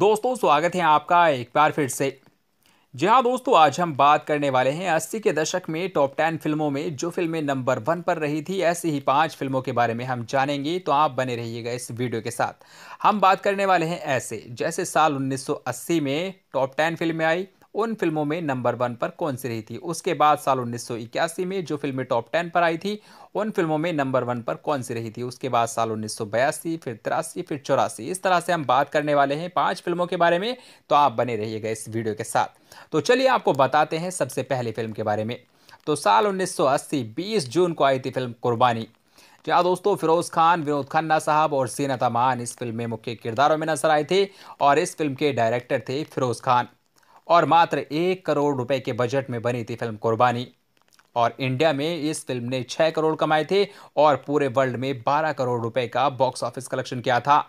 दोस्तों स्वागत है आपका एक बार फिर से जी हाँ दोस्तों आज हम बात करने वाले हैं अस्सी के दशक में टॉप टेन फिल्मों में जो फिल्में नंबर वन पर रही थी ऐसी ही पांच फिल्मों के बारे में हम जानेंगे तो आप बने रहिएगा इस वीडियो के साथ हम बात करने वाले हैं ऐसे जैसे साल 1980 में टॉप टेन फिल्में आई उन फिल्मों में नंबर वन पर कौन सी रही थी उसके बाद साल उन्नीस में जो फिल्में टॉप टेन पर आई थी उन फिल्मों में नंबर वन पर कौन सी रही थी उसके बाद साल उन्नीस फिर तिरासी फिर चौरासी इस तरह से हम बात करने वाले हैं पाँच फिल्मों के बारे में तो आप बने रहिएगा इस वीडियो के साथ तो चलिए आपको बताते हैं सबसे पहली फिल्म के बारे में तो साल उन्नीस सौ जून को आई थी फिल्म कुर्बानी क्या दोस्तों फिरोज खान विनोद खन्ना साहब और सीनत अमान इस फिल्म में मुख्य किरदारों में नजर आए थे और इस फिल्म के डायरेक्टर थे फिरोज खान और मात्र एक करोड़ रुपए के बजट में बनी थी फिल्म कुर्बानी और इंडिया में इस फिल्म ने छः करोड़ कमाए थे और पूरे वर्ल्ड में बारह करोड़ रुपए का बॉक्स ऑफिस कलेक्शन किया था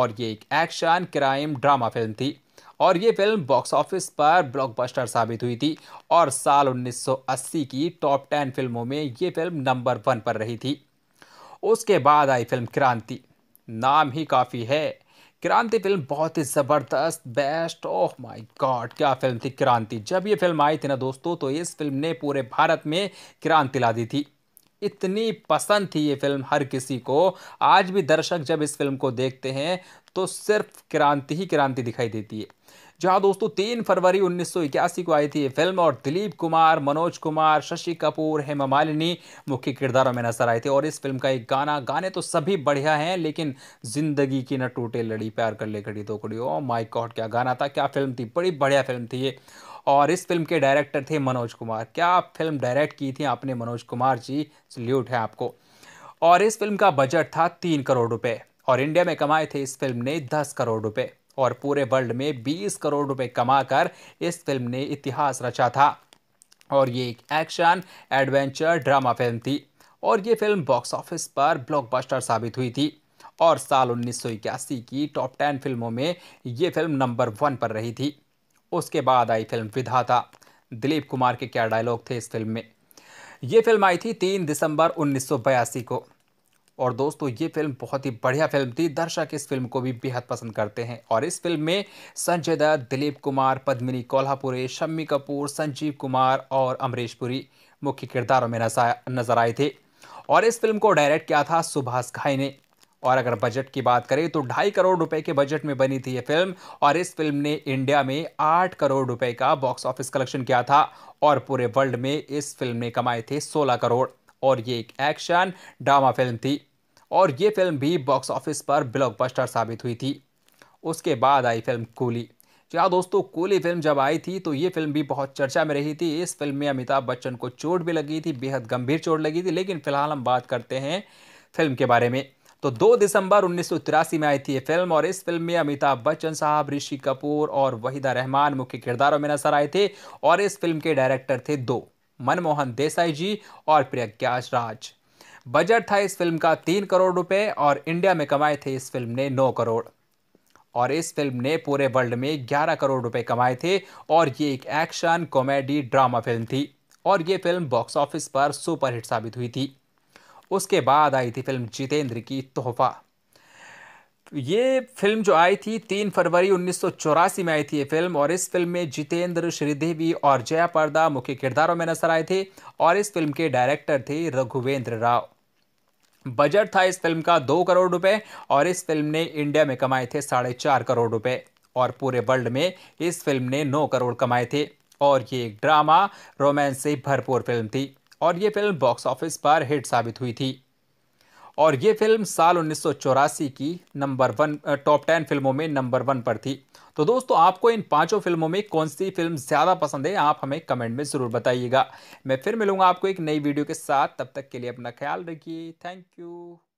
और ये एक एक्शन क्राइम ड्रामा फिल्म थी और ये फिल्म बॉक्स ऑफिस पर ब्लॉकबस्टर साबित हुई थी और साल 1980 की टॉप टेन फिल्मों में ये फिल्म नंबर वन पर रही थी उसके बाद आई फिल्म क्रांति नाम ही काफ़ी है क्रांति फिल्म बहुत ही ज़बरदस्त बेस्ट ओह माय गॉड क्या फिल्म थी क्रांति जब ये फिल्म आई थी ना दोस्तों तो इस फिल्म ने पूरे भारत में क्रांति ला दी थी इतनी पसंद थी ये फिल्म हर किसी को आज भी दर्शक जब इस फिल्म को देखते हैं तो सिर्फ क्रांति ही क्रांति दिखाई देती है जहां दोस्तों तीन फरवरी उन्नीस को आई थी ये फिल्म और दिलीप कुमार मनोज कुमार शशि कपूर हेमा मालिनी मुख्य किरदारों में नजर आए थे और इस फिल्म का एक गाना गाने तो सभी बढ़िया हैं लेकिन जिंदगी की न टूटे लड़ी प्यार कर ले घड़ी दो कड़ी ओ माई गॉड क्या गाना था क्या फिल्म थी बड़ी बढ़िया फिल्म थी ये और इस फिल्म के डायरेक्टर थे मनोज कुमार क्या फिल्म डायरेक्ट की थी आपने मनोज कुमार जी सल्यूट है आपको और इस फिल्म का बजट था तीन करोड़ रुपये और इंडिया में कमाए थे इस फिल्म ने दस करोड़ रुपये और पूरे वर्ल्ड में 20 करोड़ रुपए कमाकर इस फिल्म ने इतिहास रचा था और ये एक एक्शन एडवेंचर ड्रामा फिल्म थी और ये फिल्म बॉक्स ऑफिस पर ब्लॉकबस्टर साबित हुई थी और साल उन्नीस की टॉप टेन फिल्मों में ये फिल्म नंबर वन पर रही थी उसके बाद आई फिल्म विधाता दिलीप कुमार के क्या डायलॉग थे इस फिल्म में ये फिल्म आई थी तीन दिसंबर उन्नीस को और दोस्तों ये फिल्म बहुत ही बढ़िया फिल्म थी दर्शक इस फिल्म को भी बेहद पसंद करते हैं और इस फिल्म में संजय दत्त दिलीप कुमार पद्मिनी कोल्हापुरे शम्मी कपूर संजीव कुमार और अमरीश पुरी मुख्य किरदारों में नजर आए थे और इस फिल्म को डायरेक्ट किया था सुभाष घाई ने और अगर बजट की बात करें तो ढाई करोड़ रुपए के बजट में बनी थी ये फिल्म और इस फिल्म ने इंडिया में आठ करोड़ रुपए का बॉक्स ऑफिस कलेक्शन किया था और पूरे वर्ल्ड में इस फिल्म ने कमाए थे सोलह करोड़ और ये एक एक्शन ड्रामा फिल्म थी और ये फिल्म भी बॉक्स ऑफिस पर ब्लॉकबस्टर साबित हुई थी उसके बाद आई फिल्म कूली जी दोस्तों कोली फिल्म जब आई थी तो ये फिल्म भी बहुत चर्चा में रही थी इस फिल्म में अमिताभ बच्चन को चोट भी लगी थी बेहद गंभीर चोट लगी थी लेकिन फिलहाल हम बात करते हैं फिल्म के बारे में तो 2 दिसंबर उन्नीस में आई थी ये फिल्म और इस फिल्म में अमिताभ बच्चन साहब ऋषि कपूर और वहीदा रहमान मुख्य किरदारों में नजर आए थे और इस फिल्म के डायरेक्टर थे दो मनमोहन देसाई जी और प्रज्ञाश राज बजट था इस फिल्म का तीन करोड़ रुपए और इंडिया में कमाए थे इस फिल्म ने नौ करोड़ और इस फिल्म ने पूरे वर्ल्ड में ग्यारह करोड़ रुपए कमाए थे और ये एक एक्शन कॉमेडी ड्रामा फिल्म थी और ये फिल्म बॉक्स ऑफिस पर सुपरहिट साबित हुई थी उसके बाद आई थी फिल्म जितेंद्र की तोहफा ये फिल्म जो आई थी तीन फरवरी उन्नीस में आई थी ये फिल्म और इस फिल्म में जितेंद्र श्रीदेवी और जया पर्दा मुख्य किरदारों में नजर आए थे और इस फिल्म के डायरेक्टर थे रघुवेंद्र राव बजट था इस फिल्म का दो करोड़ रुपए और इस फिल्म ने इंडिया में कमाए थे साढ़े चार करोड़ रुपए और पूरे वर्ल्ड में इस फिल्म ने नौ करोड़ कमाए थे और ये एक ड्रामा रोमांस से भरपूर फिल्म थी और ये फिल्म बॉक्स ऑफिस पर हिट साबित हुई थी और ये फिल्म साल उन्नीस की नंबर वन टॉप टेन फिल्मों में नंबर वन पर थी तो दोस्तों आपको इन पांचों फिल्मों में कौन सी फिल्म ज़्यादा पसंद है आप हमें कमेंट में ज़रूर बताइएगा मैं फिर मिलूँगा आपको एक नई वीडियो के साथ तब तक के लिए अपना ख्याल रखिए थैंक यू